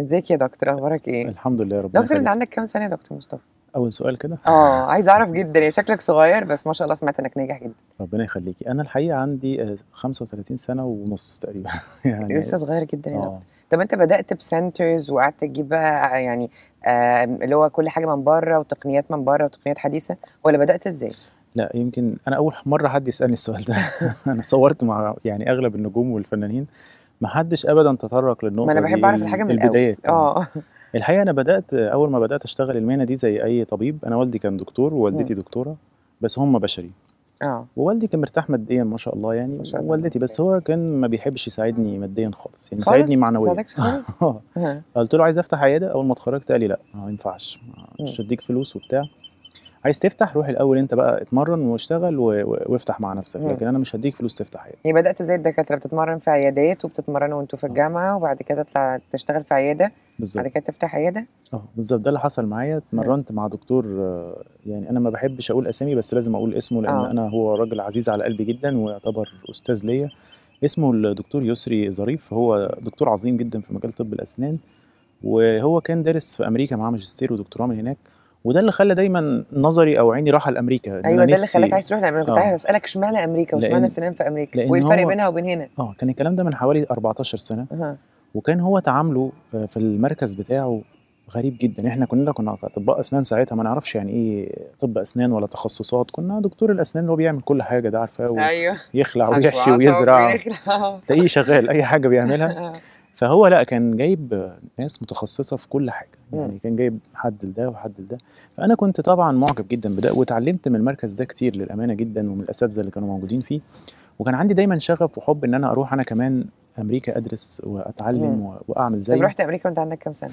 ازيك يا دكتور اخبارك ايه الحمد لله رب دكتور انت عندك كام سنه يا دكتور مصطفى اول سؤال كده اه عايز اعرف جدا يا شكلك صغير بس ما شاء الله سمعت انك ناجح جدا ربنا يخليكي انا الحقيقه عندي 35 آه، سنه ونص تقريبا يعني لسه صغير جدا يا آه. دكتور طب انت بدات بسنترز وقعدت تجيب بقى يعني آه اللي هو كل حاجه من بره وتقنيات من بره وتقنيات حديثه ولا بدات ازاي لا يمكن انا اول مره حد يسالني السؤال ده انا صورت مع يعني اغلب النجوم والفنانين ما حدش ابدا تطرق للنقطه ما انا بحب اعرف الحاجه من الاول آه. اه الحقيقه انا بدات اول ما بدات اشتغل المهنه دي زي اي طبيب انا والدي كان دكتور ووالدتي دكتوره بس هم بشري اه ووالدي كان مرتاح ماديا ما شاء الله يعني ما شاء الله والدتي بس هو كان ما بيحبش يساعدني ماديا خالص يعني يساعدني معنويا خالص آه. قلت له عايز افتح عياده اول ما اتخرجت قال لي لا ما ينفعش مش هديك فلوس وبتاع عايز تفتح روح الاول انت بقى اتمرن واشتغل و... وافتح مع نفسك لكن انا مش هديك فلوس تفتح يعني يعني بدات زي الدكاتره بتتمرن في عيادات وبتتمرنوا وانتوا في آه. الجامعه وبعد كده تطلع تشتغل في عياده بالظبط بعد كده تفتح عياده اه بالظبط ده اللي حصل معايا اتمرنت مع دكتور آه، يعني انا ما بحبش اقول اسامي بس لازم اقول اسمه لان أوه. انا هو راجل عزيز على قلبي جدا ويعتبر استاذ ليا اسمه الدكتور يسري ظريف هو دكتور عظيم جدا في مجال طب الاسنان وهو كان دارس في امريكا معاه ماجستير ودكتوراه من هناك وده اللي خلى دايما نظري او عيني راحه لامريكا ايوه ده اللي خلاك عايز تروح لامريكا كنت عايز آه. اسالك اشمعنى امريكا واشمعنى السينما في امريكا وايه الفرق بينها وبين هنا اه كان الكلام ده من حوالي 14 سنه أه. وكان هو تعامله في المركز بتاعه غريب جدا احنا كلنا كنا اطباء اسنان ساعتها ما نعرفش يعني ايه طب اسنان ولا تخصصات كنا دكتور الاسنان اللي هو بيعمل كل حاجه ده أيوة. عارفه ايوه يخلع ويحشي ويزرع تلاقيه شغال اي حاجه بيعملها فهو لا كان جايب ناس متخصصه في كل حاجه يعني كان جايب حد لده وحد لده فانا كنت طبعا معجب جدا بده واتعلمت من المركز ده كتير للامانه جدا ومن الاساتذه اللي كانوا موجودين فيه وكان عندي دايما شغف وحب ان انا اروح انا كمان امريكا ادرس واتعلم مم. واعمل زي طب رحت امريكا وانت عندك كام سنه؟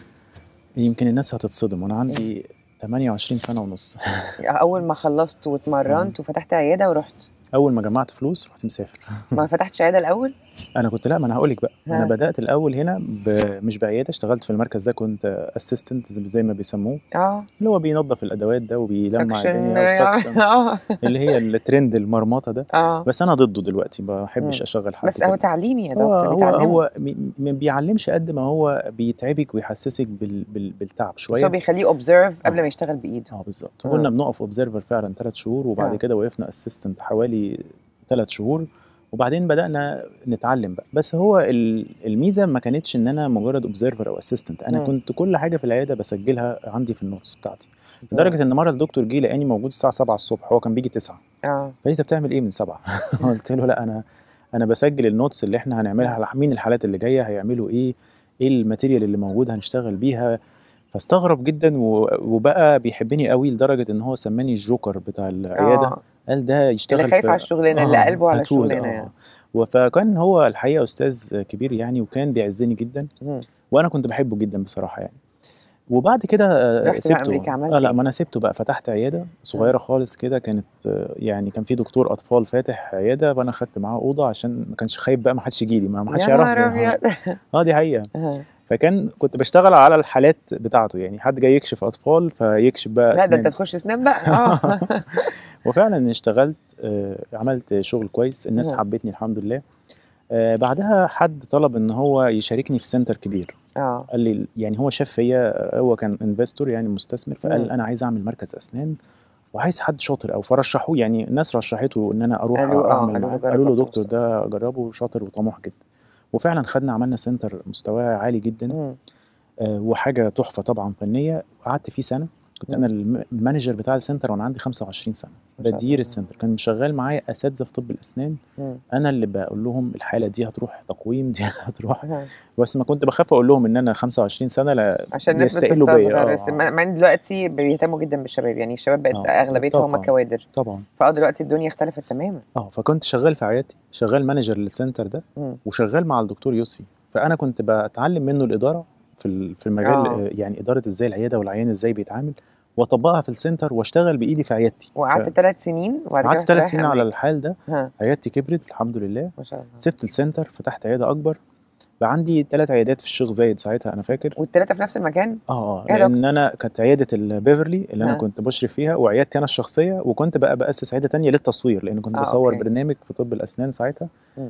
يمكن الناس هتتصدم وانا عندي مم. 28 سنه ونص اول ما خلصت واتمرنت وفتحت عياده ورحت اول ما جمعت فلوس رحت مسافر ما فتحتش عياده الاول؟ انا كنت لا ما انا هقول لك بقى ها. انا بدات الاول هنا ب... مش بعياده اشتغلت في المركز ده كنت اسيستنت زي ما بيسموه اه اللي هو بينظف الادوات ده وبيلمع الدنيا أيوة. آه. اللي هي الترند المرمطه ده آه. بس انا ضده دلوقتي ما بحبش اشغل حد بس هو تعليمي يا دكتور هو هو ما بيعلمش قد ما هو بيتعبك ويحسسك بال... بال... بالتعب شويه بس هو بيخليه اوبزرف قبل آه. ما يشتغل بايده اه بالظبط كنا بنقف اوبزرفر فعلا ثلاث شهور وبعد آه. كده وقفنا اسيستنت حوالي ثلاث شهور وبعدين بدانا نتعلم بقى بس هو الميزه ما كانتش ان انا مجرد اوبزرفر او اسيستنت انا م. نعم. كنت كل حاجه في العياده بسجلها عندي في النوتس بتاعتي نعم. لدرجه ان مره الدكتور جه لقاني موجود الساعه 7 الصبح هو كان بيجي 9 اه فانت انت بتعمل ايه من 7 قلت له لا انا انا بسجل النوتس اللي احنا هنعملها على نعم. مين الحالات اللي جايه هيعملوا ايه ايه الماتيريال اللي موجود هنشتغل بيها فاستغرب جدا وبقى بيحبني قوي لدرجه ان هو سماني الجوكر بتاع العياده آه. قال ده يشتغل اللي خايف على الشغلانه آه اللي قلبه على الشغلانه آه. يعني آه. فكان هو الحقيقه استاذ كبير يعني وكان بيعزني جدا م. وانا كنت بحبه جدا بصراحه يعني وبعد كده آه، رحت سبته امريكا عملت آه لا إيه؟ ما انا سبته بقى فتحت عياده صغيره خالص كده كانت آه، يعني كان في دكتور اطفال فاتح عياده فانا خدت معاه اوضه عشان ما كانش خايف بقى ما حدش يجي لي ما حدش يعرفني اه دي حقيقه فكان كنت بشتغل على الحالات بتاعته يعني حد جاي يكشف اطفال فيكشف بقى لا ده انت تخش اسنان بقى اه وفعلا اشتغلت آه، عملت شغل كويس الناس مم. نعم. حبتني الحمد لله آه، بعدها حد طلب ان هو يشاركني في سنتر كبير اه قال لي يعني هو شاف فيا هو كان انفستور يعني مستثمر فقال مم. نعم. انا عايز اعمل مركز اسنان وعايز حد شاطر او فرشحوه يعني الناس رشحته ان انا اروح قالوا آه، اعمل آه قالوا له دكتور ده جربه شاطر وطموح جدا وفعلا خدنا عملنا سنتر مستواه عالي جدا آه وحاجه تحفه طبعا فنيه قعدت فيه سنه كنت انا المانجر بتاع السنتر وانا عندي 25 سنه بدير السنتر كان شغال معايا اساتذه في طب الاسنان انا اللي بقول لهم الحاله دي هتروح تقويم دي هتروح بس ما كنت بخاف اقول لهم ان انا 25 سنه لا عشان الناس بتستصغر بس آه. مع ان دلوقتي بيهتموا جدا بالشباب يعني الشباب بقت آه. اغلبيتهم هم كوادر طبعا فاه دلوقتي الدنيا اختلفت تماما اه فكنت شغال في عيادتي شغال مانجر للسنتر ده مم. وشغال مع الدكتور يسري فانا كنت بتعلم منه الاداره في في المجال آه. آه. يعني اداره ازاي العياده والعيان ازاي بيتعامل واطبقها في السنتر واشتغل بايدي في عيادتي وقعدت ثلاث ف... سنين قعدت ثلاث سنين على الحال ده ها. عيادتي كبرت الحمد لله ما شاء الله سبت السنتر فتحت عياده اكبر بقى عندي ثلاث عيادات في الشيخ زايد ساعتها انا فاكر والثلاثه في نفس المكان اه اه إيه لان انا كانت عياده البيفرلي اللي انا كنت بشرف فيها وعيادتي انا الشخصيه وكنت بقى باسس عياده تانية للتصوير لان كنت آه بصور أوكي. برنامج في طب الاسنان ساعتها م.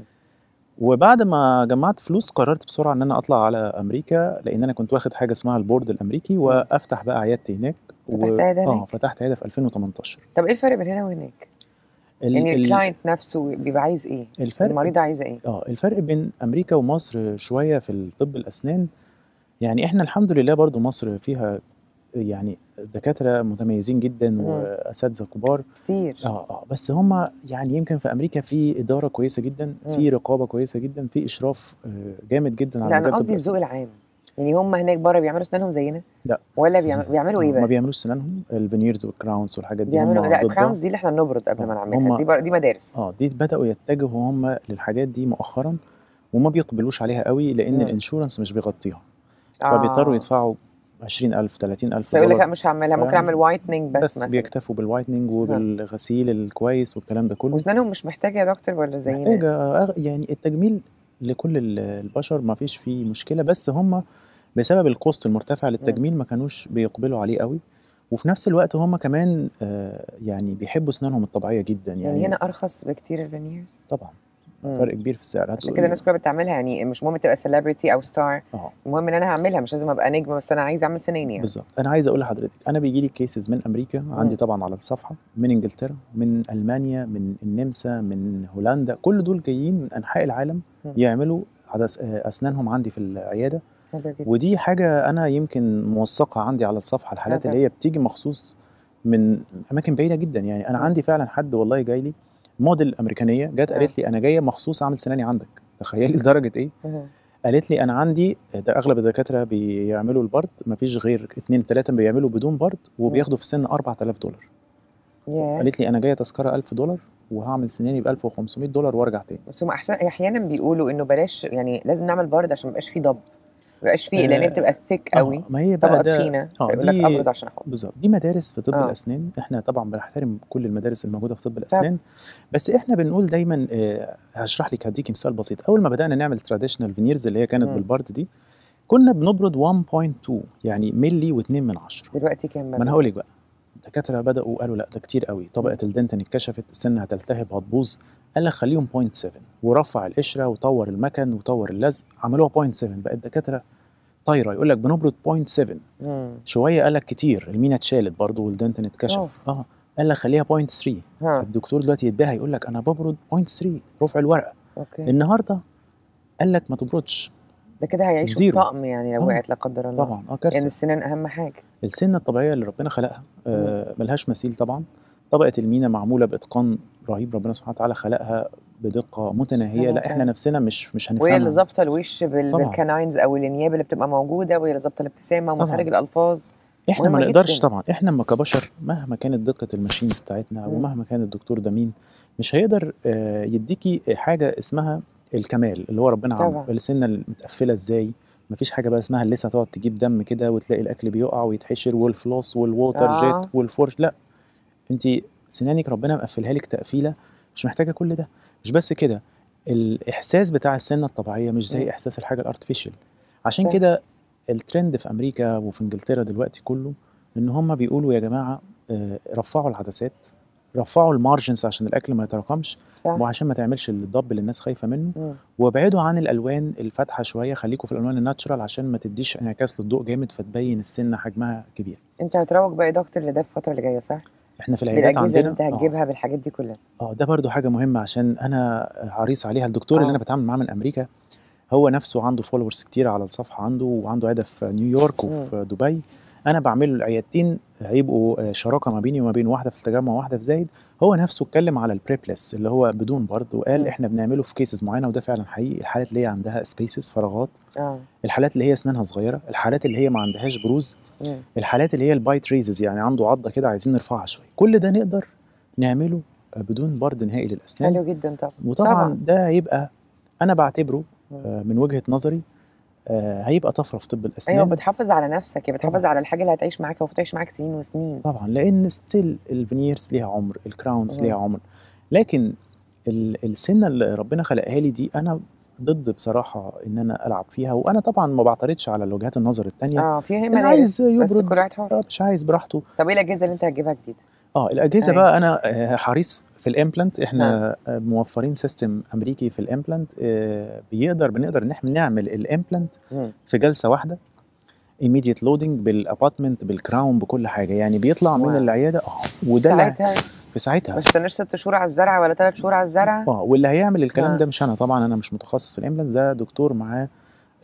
وبعد ما جمعت فلوس قررت بسرعه ان انا اطلع على امريكا لان انا كنت واخد حاجه اسمها البورد الامريكي وافتح بقى عيادتي هناك فتحت عياده اه فتحت عياده في 2018 طب ايه الفرق بين هنا وهناك؟ ال... يعني الكلاينت نفسه بيبقى عايز ايه؟ الفرق المريضه عايزه ايه؟ اه الفرق بين امريكا ومصر شويه في الطب الاسنان يعني احنا الحمد لله برضو مصر فيها يعني دكاتره متميزين جدا واساتذه كبار كتير اه اه بس هم يعني يمكن في امريكا في اداره كويسه جدا في رقابه كويسه جدا في اشراف آه، جامد جدا على يعني قصدي الذوق العام يعني هم هناك بره بيعملوا سنانهم زينا لا ولا بيعملوا ايه بقى؟ ما بيعملوش سنانهم الفينيرز والكراونز والحاجات دي بيعملوا لا الكراونز دي اللي احنا بنبرد قبل آه، ما نعملها دي بر... دي مدارس اه دي بداوا يتجهوا هم للحاجات دي مؤخرا وما بيقبلوش عليها قوي لان الانشورنس مش بيغطيها آه. فبيضطروا يدفعوا 20000 30000 فيقول لك لا مش هعملها ممكن اعمل وايتنينج بس, بس مثلا بيكتفوا بالوايتنينج وبالغسيل الكويس والكلام ده كله واسنانهم مش محتاجه يا دكتور ولا زينا محتاجه آه، يعني التجميل لكل البشر ما فيش فيه مشكله بس هم بسبب الكوست المرتفع للتجميل ما كانوش بيقبلوا عليه قوي وفي نفس الوقت هم كمان آه، يعني بيحبوا اسنانهم الطبيعيه جدا يعني, يعني هنا ارخص بكتير الفينيرز طبعا فرق كبير في السعر عشان كده إيه؟ الناس كلها بتعملها يعني مش مهم تبقى سيلبرتي او ستار أوه. المهم ان انا هعملها مش لازم ابقى نجم بس انا عايز اعمل سنين يعني بالظبط انا عايز اقول لحضرتك انا بيجي لي كيسز من امريكا عندي طبعا على الصفحه من انجلترا من المانيا من النمسا من هولندا كل دول جايين من انحاء العالم يعملوا اسنانهم عندي في العياده ودي حاجه انا يمكن موثقه عندي على الصفحه الحالات اللي هي بتيجي مخصوص من اماكن بعيده جدا يعني انا عندي فعلا حد والله جاي لي موديل امريكانيه جت قالت آه. لي انا جايه مخصوص اعمل سناني عندك تخيلي لدرجه ايه قالت لي انا عندي ده اغلب الدكاتره بيعملوا البرد مفيش غير اثنين ثلاثه بيعملوا بدون برد وبياخدوا في سن 4000 دولار yeah. قالت لي انا جايه تذكره 1000 دولار وهعمل سناني ب 1500 دولار وارجع تاني بس هم احسن يعني احيانا بيقولوا انه بلاش يعني لازم نعمل برد عشان ما يبقاش فيه ضب بقاش فيه لان بتبقى ثيك آه، قوي ما هي بقى طبقه تخينه آه، فيقول لك عشان احط بالظبط دي مدارس في طب آه. الاسنان احنا طبعا بنحترم كل المدارس الموجوده في طب الاسنان بس احنا بنقول دايما آه، هشرح لك هديكي مثال بسيط اول ما بدانا نعمل تراديشنال فينيرز اللي هي كانت م. بالبرد دي كنا بنبرد 1.2 يعني ملي و2 من 10 دلوقتي كام ما انا هقول لك بقى الدكاتره بداوا قالوا لا ده كتير قوي طبقه الدنتن اتكشفت السن هتلتهب هتبوظ قال لك خليهم 0.7 ورفع القشره وطور المكن وطور اللزق عملوها 0.7 بقى الدكاتره طايره يقول لك بنبرد 0.7 شويه قال لك كتير المينا اتشالت برضه والدنتن اتكشف اه قال لك خليها 0.3 الدكتور دلوقتي يتباهى يقول لك انا ببرد 0.3 رفع الورقه أوكي. النهارده قال لك ما تبردش ده كده هيعيش طقم يعني لو آه. وقعت لا قدر الله طبعا اه كارثه يعني السنان اهم حاجه السنه الطبيعيه اللي ربنا خلقها آه ملهاش مثيل طبعا طبقه المينا معموله باتقان رهيب ربنا سبحانه وتعالى خلقها بدقه متناهيه لا احنا نفسنا مش مش هنفهمها وهي اللي ظابطه الوش بالكناينز او الانياب اللي بتبقى موجوده وهي اللي ظابطه الابتسامه ومخارج الالفاظ احنا ما نقدرش طبعا احنا ما كبشر مهما كانت دقه الماشينز بتاعتنا ومهما كان الدكتور ده مين مش هيقدر آه، يديكي حاجه اسمها الكمال اللي هو ربنا عامله السنه المتقفله ازاي مفيش حاجه بقى اسمها لسه تقعد تجيب دم كده وتلاقي الاكل بيقع ويتحشر والفلوس والووتر آه. جيت والفرش لا انت سنانك ربنا مقفلها لك تقفيله مش محتاجه كل ده مش بس كده الاحساس بتاع السنه الطبيعيه مش زي احساس الحاجه الارتفيشال عشان كده الترند في امريكا وفي انجلترا دلوقتي كله ان هم بيقولوا يا جماعه آه، رفعوا العدسات رفعوا المارجنز عشان الاكل ما يتراكمش صح. وعشان ما تعملش الضب اللي الناس خايفه منه وابعدوا عن الالوان الفاتحه شويه خليكم في الالوان الناتشرال عشان ما تديش انعكاس للضوء جامد فتبين السنه حجمها كبير انت هتروج بقى يا دكتور لده في الفتره اللي جايه صح احنا في العيادات عندنا انت آه. هتجيبها آه. بالحاجات دي كلها اه ده برضو حاجه مهمه عشان انا عريص عليها الدكتور آه. اللي انا آه. بتعامل معاه من امريكا هو نفسه عنده فولورز كتير على الصفحه عنده وعنده عياده في نيويورك وفي دبي انا بعمل له العيادتين هيبقوا آه، شراكه ما بيني وما بين واحده في التجمع وواحده في زايد هو نفسه اتكلم على البريبلس اللي هو بدون برد وقال م. احنا بنعمله في كيسز معينه وده فعلا حقيقي الحالات اللي هي عندها سبيسز فراغات آه. الحالات اللي هي اسنانها صغيره الحالات اللي هي ما عندهاش بروز مم. الحالات اللي هي البايت ريزز يعني عنده عضه كده عايزين نرفعها شويه كل ده نقدر نعمله بدون برد نهائي للاسنان حلو جدا طبعا وطبعا طبعا. ده هيبقى انا بعتبره آه من وجهه نظري آه هيبقى طفره في طب الاسنان ايوه بتحافظ على نفسك بتحافظ على الحاجه اللي هتعيش معاك وهتعيش معاك سنين وسنين طبعا لان ستيل الفينيرز ليها عمر الكراونز ليها عمر لكن السنه اللي ربنا خلقها لي دي انا ضد بصراحه ان انا العب فيها وانا طبعا ما بعترضش على الوجهات النظر الثانيه اه فيها ملايين عايز بس كل آه، مش عايز براحته طب ايه الاجهزه اللي انت هتجيبها جديد؟ اه الاجهزه أيه. بقى انا آه، حريص في الامبلانت احنا آه. موفرين سيستم امريكي في الامبلانت آه بيقدر بنقدر ان احنا نعمل الامبلانت في جلسه واحده immediate لودنج بالابارتمنت بالكراون بكل حاجه يعني بيطلع واو. من العياده اه وده ساعتها في ساعتها ما تستناش ست شهور على الزرعه ولا ثلاث شهور على الزرعه اه واللي هيعمل الكلام آه. ده مش انا طبعا انا مش متخصص في الامبلانس ده دكتور معاه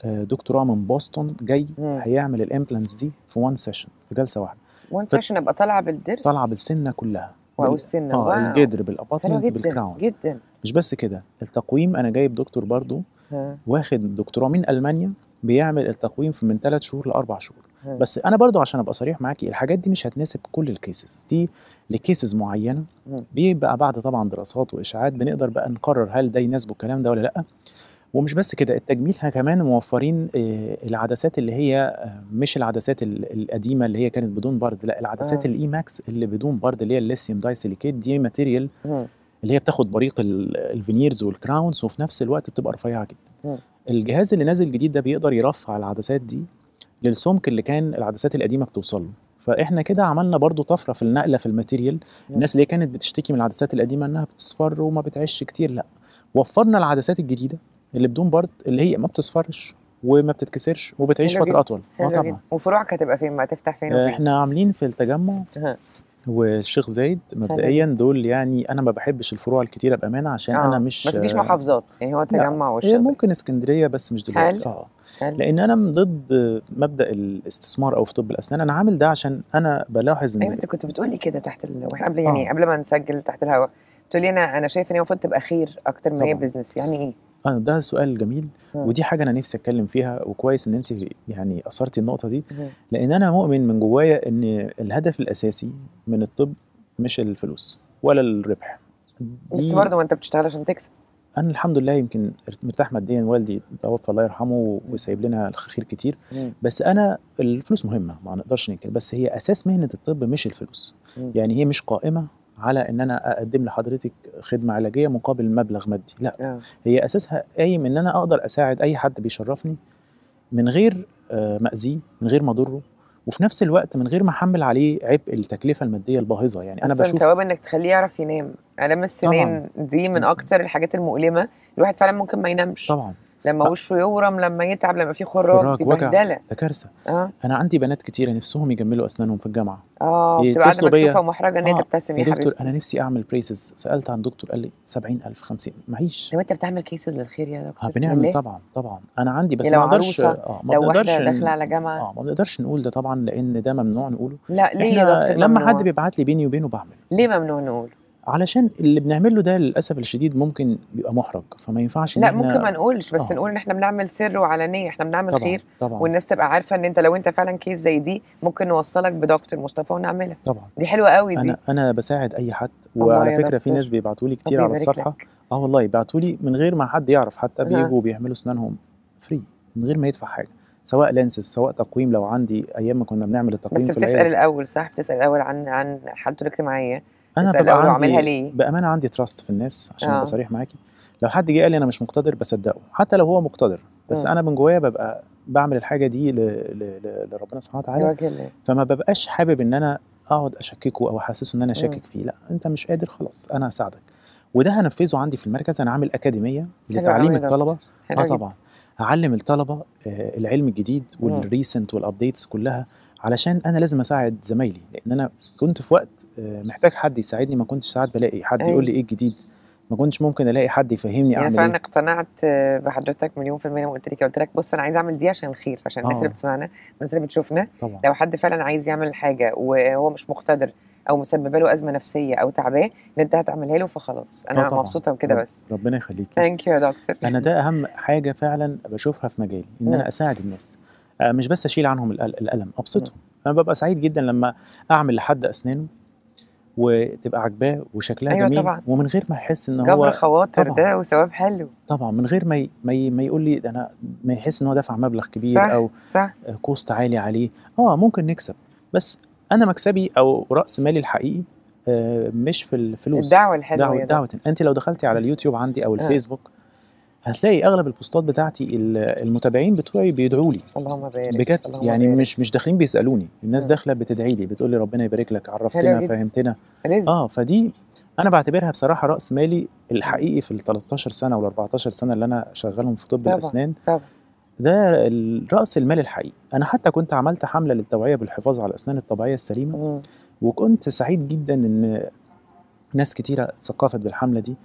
آه، دكتوراه من بوسطن جاي مم. هيعمل الامبلانس دي في وان سيشن في جلسه واحده وان سيشن ابقى طالعه بالضرس طالعه بالسنه كلها واو السنه اه الجدر بالاباطمنت بالكراون جدا مش بس كده التقويم انا جايب دكتور برضو آه. واخد دكتوراه من المانيا بيعمل التقويم في من ثلاث شهور لاربع شهور بس انا برضو عشان ابقى صريح معاكي الحاجات دي مش هتناسب كل الكيسز دي لكيسز معينه بيبقى بعد طبعا دراسات واشاعات بنقدر بقى نقرر هل ده يناسبه الكلام ده ولا لا ومش بس كده التجميل كمان موفرين آه، العدسات اللي هي آه، مش العدسات القديمه اللي هي كانت بدون برد لا العدسات الاي ماكس اللي بدون برد اللي هي الليثيوم داي سيليكيت دي ماتيريال اللي هي بتاخد بريق الفينيرز والكراونز وفي نفس الوقت بتبقى رفيعه جدا الجهاز اللي نازل جديد ده بيقدر يرفع العدسات دي للسمك اللي كان العدسات القديمه بتوصل له فاحنا كده عملنا برضو طفره في النقله في الماتيريال الناس اللي كانت بتشتكي من العدسات القديمه انها بتصفر وما بتعيش كتير لا وفرنا العدسات الجديده اللي بدون برد اللي هي ما بتصفرش وما بتتكسرش وبتعيش فتره اطول اه طبعا وفروعك هتبقى فين ما هتفتح فين وفين احنا عاملين في التجمع والشيخ زايد مبدئيا دول يعني انا ما بحبش الفروع الكتيره بامانه عشان آه. انا مش بس مفيش محافظات يعني هو التجمع والشيخ ممكن اسكندريه بس مش دلوقتي اه, آه. لان انا من ضد مبدا الاستثمار او في طب الاسنان انا عامل ده عشان انا بلاحظ ان ايوه انت كنت بتقولي كده تحت ال... قبل يعني آه. قبل ما نسجل تحت الهواء بتقولي انا انا شايف ان هي المفروض تبقى خير اكتر ما هي بزنس يعني ايه اه ده سؤال جميل آه. ودي حاجه انا نفسي اتكلم فيها وكويس ان انت يعني اثرتي النقطه دي لان انا مؤمن من جوايا ان الهدف الاساسي من الطب مش الفلوس ولا الربح بس برضه ما انت بتشتغل عشان تكسب انا الحمد لله يمكن مرتاح ماديا والدي توفى الله يرحمه وسايب لنا خير كتير مم. بس انا الفلوس مهمه ما نقدرش ننكر بس هي اساس مهنه الطب مش الفلوس مم. يعني هي مش قائمه على ان انا اقدم لحضرتك خدمه علاجيه مقابل مبلغ مادي لا آه. هي اساسها قايم ان انا اقدر اساعد اي حد بيشرفني من غير آه، مأذيه من غير ما اضره وفي نفس الوقت من غير ما احمل عليه عبء التكلفه الماديه الباهظه يعني انا بشوف ثواب انك تخليه يعرف ينام الام السنين دي من اكتر الحاجات المؤلمه الواحد فعلا ممكن ما ينامش طبعا لما وشه يورم لما يتعب لما في خراج دي بهدله ده كارثه آه. انا عندي بنات كتيره نفسهم يجملوا اسنانهم في الجامعه اه بتبقى قاعده مكسوفه ومحرجه ان هي آه، تبتسم يا, يا دكتور حبيبتي. انا نفسي اعمل بريسز سالت عن دكتور قال لي 70000 50 معيش طب انت بتعمل كيسز للخير يا دكتور آه بنعمل طبعا طبعا انا عندي بس ما اقدرش اه ما بنقدرش داخله على جامعه اه ما بنقدرش نقول ده طبعا لان ده ممنوع نقوله لا ليه يا دكتور لما حد بيبعت لي بيني وبينه بعمل ليه ممنوع نقوله علشان اللي بنعمله ده للاسف الشديد ممكن بيبقى محرج فما ينفعش لا إن ممكن ما نقولش بس آه. نقول ان احنا بنعمل سر وعلانيه احنا بنعمل طبعًا خير طبعًا والناس تبقى عارفه ان انت لو انت فعلا كيس زي دي ممكن نوصلك بدكتور مصطفى ونعملها طبعا دي حلوه قوي دي انا انا بساعد اي حد وعلى فكره في ناس بيبعتوا لي كتير على الصفحه اه والله يبعتوا لي من غير ما حد يعرف حتى بيجوا بيعملوا اسنانهم فري من غير ما يدفع حاجه سواء لانسز سواء تقويم لو عندي ايام ما كنا بنعمل التقويم بس بتسال الاول صح بتسال الاول عن عن حالته الاجتماعيه انا ببقى عندي ليه؟ بامانه عندي تراست في الناس عشان ابقى آه. صريح معاكي لو حد جه قال لي انا مش مقتدر بصدقه حتى لو هو مقتدر بس م. انا من جوايا ببقى بعمل الحاجه دي ل... ل... ل... لربنا سبحانه وتعالى فما ببقاش حابب ان انا اقعد اشككه او احسسه ان انا شاكك فيه لا انت مش قادر خلاص انا هساعدك وده هنفذه عندي في المركز انا عامل اكاديميه لتعليم الطلبه اه طبعا هعلم الطلبه آه، العلم الجديد والريسنت والابديتس كلها علشان انا لازم اساعد زمايلي لان انا كنت في وقت آه، محتاج حد يساعدني ما كنتش ساعات بلاقي حد يقول لي أيوة. ايه الجديد ما كنتش ممكن الاقي حد يفهمني يعني اعمل فعلا إيه. اقتنعت آه، بحضرتك مليون في الميه وقلت قلت لك قلت لك بص انا عايز اعمل دي عشان الخير عشان الناس اللي آه. بتسمعنا الناس اللي بتشوفنا طبعا. لو حد فعلا عايز يعمل حاجه وهو مش مقتدر او مسببه له ازمه نفسيه او تعباه ان انت هتعملها له فخلاص انا طبعا. مبسوطه وكده بس ربنا يخليك ثانك يو يا دكتور انا ده اهم حاجه فعلا بشوفها في مجالي ان انا اساعد الناس آه، مش بس اشيل عنهم الالم ابسطهم انا ببقى سعيد جدا لما اعمل لحد اسنانه وتبقى عاجباه وشكلها أيوة جميل طبعا. ومن غير ما يحس ان هو جبر خواطر ده وثواب حلو طبعا من غير ما ما, ما يقول لي ده انا ما يحس ان هو دفع مبلغ كبير صح. او صح. آه، كوست عالي عليه اه ممكن نكسب بس انا مكسبي او راس مالي الحقيقي آه، مش في الفلوس الدعوه الحلوه دعوة, دعوة. انت لو دخلتي على اليوتيوب عندي او الفيسبوك هتلاقي اغلب البوستات بتاعتي المتابعين بتوعي بيدعوا لي اللهم بارك بجد يعني بارك. مش مش داخلين بيسالوني الناس داخله بتدعي لي بتقول لي ربنا يبارك لك عرفتنا فهمتنا رزق. اه فدي انا بعتبرها بصراحه راس مالي الحقيقي في ال 13 سنه وال 14 سنه اللي انا شغالهم في طب الاسنان طبعا. ده راس المال الحقيقي انا حتى كنت عملت حمله للتوعيه بالحفاظ على الاسنان الطبيعيه السليمه م. وكنت سعيد جدا ان ناس كتيره اتثقفت بالحمله دي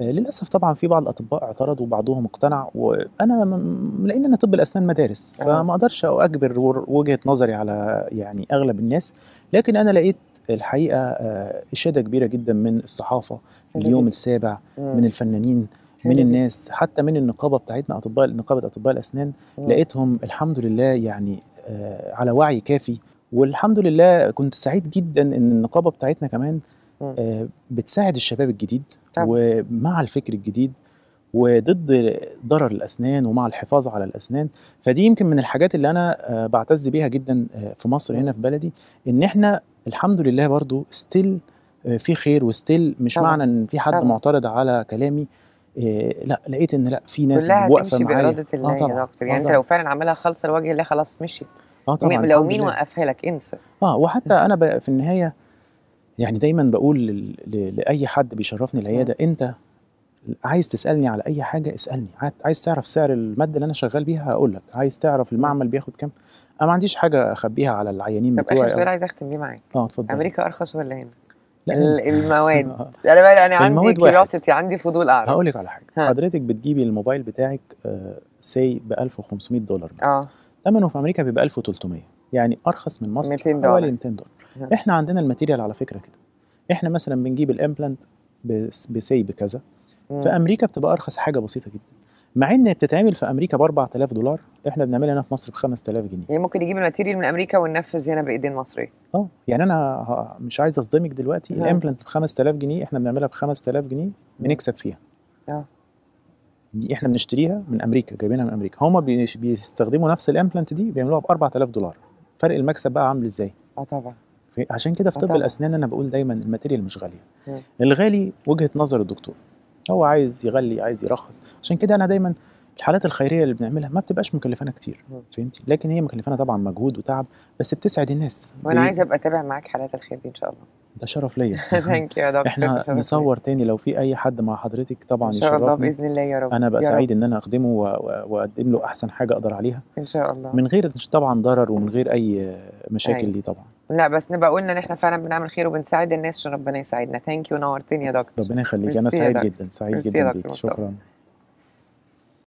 آه، للاسف طبعا في بعض الاطباء اعترضوا وبعضهم اقتنع وانا لان انا طب الاسنان مدارس آه. فما اقدرش اجبر وجهه نظري على يعني اغلب الناس لكن انا لقيت الحقيقه آه، اشاده كبيره جدا من الصحافه اليوم السابع من الفنانين من الناس حتى من النقابه بتاعتنا اطباء نقابه اطباء الاسنان لقيتهم الحمد لله يعني على وعي كافي والحمد لله كنت سعيد جدا ان النقابه بتاعتنا كمان آه، بتساعد الشباب الجديد طبعا. ومع الفكر الجديد وضد ضرر الاسنان ومع الحفاظ على الاسنان فدي يمكن من الحاجات اللي انا آه، بعتز بيها جدا آه، في مصر هنا في بلدي ان احنا الحمد لله برضو ستيل في خير وستيل مش طبعا. معنى ان في حد طبعا. معترض على كلامي إيه لا لقيت ان لا في ناس واقفه معايا كلها بإرادة الله آه يعني طبعا. يا دكتور يعني آه انت لو فعلا عاملها خالصه لوجه الله خلاص مشيت اه طبعا لو مين وقفها لك انسى اه وحتى انا في النهايه يعني دايما بقول ل... لاي حد بيشرفني العياده انت عايز تسالني على اي حاجه اسالني عايز تعرف سعر الماده اللي انا شغال بيها هقول لك عايز تعرف المعمل بياخد كام انا ما عنديش حاجه اخبيها على العيانين بتوعي طب اخر سؤال عايز اختم بيه معاك اه اتفضل امريكا ارخص ولا هنا؟ لا المواد آه. انا بقى انا عندي كيوريوسيتي عندي فضول اعرف هقول لك على حاجه ها. حضرتك بتجيبي الموبايل بتاعك سي ب 1500 دولار بس اه ثمنه في امريكا بيبقى 1300 يعني ارخص من مصر 200 دولار حوالي 200 دولار احنا عندنا الماتيريال على فكره كده احنا مثلا بنجيب الامبلانت بسي بكذا في امريكا بتبقى ارخص حاجه بسيطه جدا مع ان بتتعمل في امريكا ب 4000 دولار احنا بنعملها هنا في مصر ب 5000 جنيه يعني ممكن يجيب الماتيريال من امريكا وننفذ هنا بايدين مصريه اه يعني انا مش عايز اصدمك دلوقتي نعم. الامبلانت ب 5000 جنيه احنا بنعملها ب 5000 جنيه بنكسب فيها اه دي احنا بنشتريها من امريكا جايبينها من امريكا هما بيستخدموا نفس الامبلانت دي بيعملوها ب 4000 دولار فرق المكسب بقى عامل ازاي اه طبعا عشان كده في آه، طب الاسنان انا بقول دايما الماتيريال مش غاليه مم. الغالي وجهه نظر الدكتور هو عايز يغلي عايز يرخص عشان كده انا دايما الحالات الخيريه اللي بنعملها ما بتبقاش مكلفانا كتير فهمتي لكن هي مكلفانا طبعا مجهود وتعب بس بتسعد الناس وانا عايز ابقى اتابع معاك حالات الخير دي ان شاء الله ده شرف ليا ثانك يو يا دكتور احنا نصور تاني لو في اي حد مع حضرتك طبعا ان شاء الله باذن الله يا رب انا بقى سعيد ان انا اخدمه واقدم له احسن حاجه اقدر عليها ان شاء الله من غير طبعا ضرر ومن غير اي مشاكل أيوة. دي طبعا لا بس نبقى قلنا ان احنا فعلا بنعمل خير وبنساعد الناس عشان ربنا يساعدنا ثانك يو نورتين يا دكتور ربنا يخليك انا سعيد جدا سعيد جدا شكرا